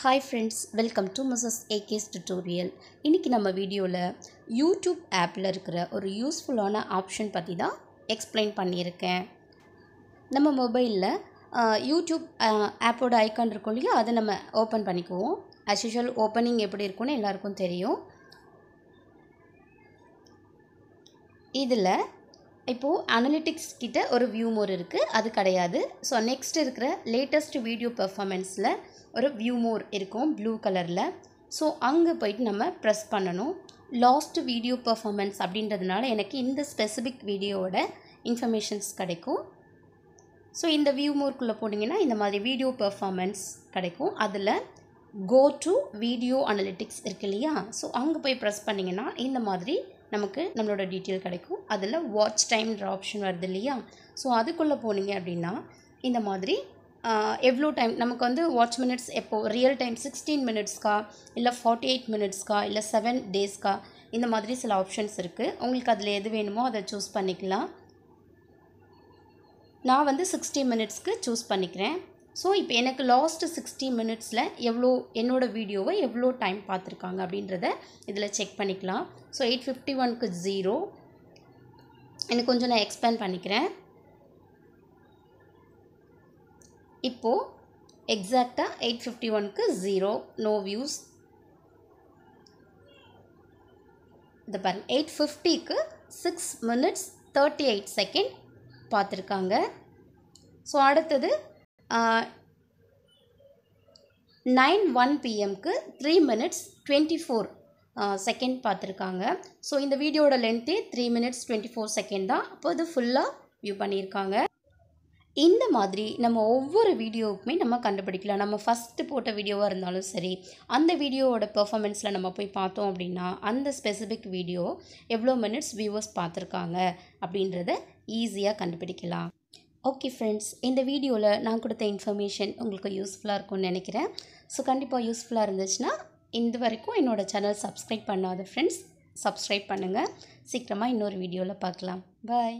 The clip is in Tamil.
hi friends welcome to Mrs ஏகேஸ் டுட்டோரியல் இன்றைக்கி நம்ம வீடியோவில் யூடியூப் ஆப்பில் இருக்கிற ஒரு யூஸ்ஃபுல்லான ஆப்ஷன் பற்றி தான் எக்ஸ்பிளைன் பண்ணியிருக்கேன் நம்ம மொபைலில் யூடியூப் ஆப்போட ஐக்கான் இருக்கும் இல்லையா அதை நம்ம ஓப்பன் பண்ணிக்குவோம் ஆஸ் யூஷுவல் ஓப்பனிங் எப்படி இருக்கும்னு எல்லாருக்கும் தெரியும் இதில் இப்போது அனலிட்டிக்ஸ் கிட்ட ஒரு வியூ மோர் இருக்குது அது கிடையாது ஸோ நெக்ஸ்ட் இருக்கிற லேட்டஸ்ட் வீடியோ பெர்ஃபார்மன்ஸில் ஒரு வியூ மோர் இருக்கும் ப்ளூ கலரில் ஸோ அங்கே போயிட்டு நம்ம ப்ரெஸ் பண்ணணும் லாஸ்ட் வீடியோ பர்ஃபார்மன்ஸ் அப்படின்றதுனால எனக்கு இந்த ஸ்பெசிஃபிக் வீடியோவோட இன்ஃபர்மேஷன்ஸ் கிடைக்கும் ஸோ இந்த வியூ மோர்க்குள்ளே போனீங்கன்னா இந்த மாதிரி வீடியோ பெர்ஃபார்மென்ஸ் கிடைக்கும் அதில் கோ டு வீடியோ அனலிட்டிக்ஸ் இருக்கு இல்லையா ஸோ அங்கே போய் ப்ரெஸ் பண்ணிங்கன்னா இந்த மாதிரி நமக்கு நம்மளோட டீட்டெயில் கிடைக்கும் அதில் வாட்ச் டைம்ன்ற ஆப்ஷன் வருது இல்லையா ஸோ அதுக்குள்ளே போனீங்க அப்படின்னா இந்த மாதிரி எவ்வளோ டைம் நமக்கு வந்து வாட்ச் மினிட்ஸ் எப்போது ரியல் டைம் சிக்ஸ்டீன் மினிட்ஸ்க்கா இல்லை ஃபார்ட்டி எயிட் மினிட்ஸ்க்கா இல்லை செவன் டேஸ்க்கா இந்த மாதிரி சில ஆப்ஷன்ஸ் இருக்குது உங்களுக்கு அதில் எது வேணுமோ அதை சூஸ் பண்ணிக்கலாம் நான் வந்து சிக்ஸ்டி மினிட்ஸ்க்கு சூஸ் பண்ணிக்கிறேன் ஸோ இப்போ எனக்கு லாஸ்ட்டு சிக்ஸ்டி மினிட்ஸில் எவ்வளோ என்னோடய வீடியோவை எவ்வளோ டைம் பார்த்துருக்காங்க அப்படின்றத இதில் செக் பண்ணிக்கலாம் ஸோ எயிட் ஃபிஃப்டி ஒனுக்கு ஜீரோ எனக்கு கொஞ்சம் நான் எக்ஸ்பேண்ட் பண்ணிக்கிறேன் இப்போது எக்ஸாக்டாக எயிட் ஃபிஃப்டி ஒனுக்கு ஜீரோ நோ வியூஸ் இதை பாருங்கள் எயிட் ஃபிஃப்டிக்கு six minutes thirty eight second பார்த்துருக்காங்க ஸோ அடுத்தது நைன் ஒன் பிஎம்க்கு three minutes twenty four second பார்த்துருக்காங்க ஸோ இந்த வீடியோட லென்த்தே three minutes twenty four second தான் அப்போ இது ஃபுல்லாக வியூ பண்ணியிருக்காங்க இந்த மாதிரி நம்ம ஒவ்வொரு வீடியோவுக்குமே நம்ம கண்டுபிடிக்கலாம் நம்ம ஃபஸ்ட்டு போட்ட வீடியோவாக இருந்தாலும் சரி அந்த வீடியோவோட பெர்ஃபார்மன்ஸில் நம்ம போய் பார்த்தோம் அப்படின்னா அந்த ஸ்பெசிஃபிக் வீடியோ எவ்வளோ மினிட்ஸ் வியூவர்ஸ் பார்த்துருக்காங்க அப்படின்றத ஈஸியாக கண்டுபிடிக்கலாம் ஓகே ஃப்ரெண்ட்ஸ் இந்த வீடியோவில் நான் கொடுத்த இன்ஃபர்மேஷன் உங்களுக்கு யூஸ்ஃபுல்லாக இருக்கும்னு நினைக்கிறேன் ஸோ கண்டிப்பாக யூஸ்ஃபுல்லாக இருந்துச்சுன்னா இந்த வரைக்கும் என்னோடய சேனல் சப்ஸ்கிரைப் பண்ணாத ஃப்ரெண்ட்ஸ் சப்ஸ்கிரைப் பண்ணுங்கள் சீக்கிரமாக இன்னொரு வீடியோவில் பார்க்கலாம் பாய்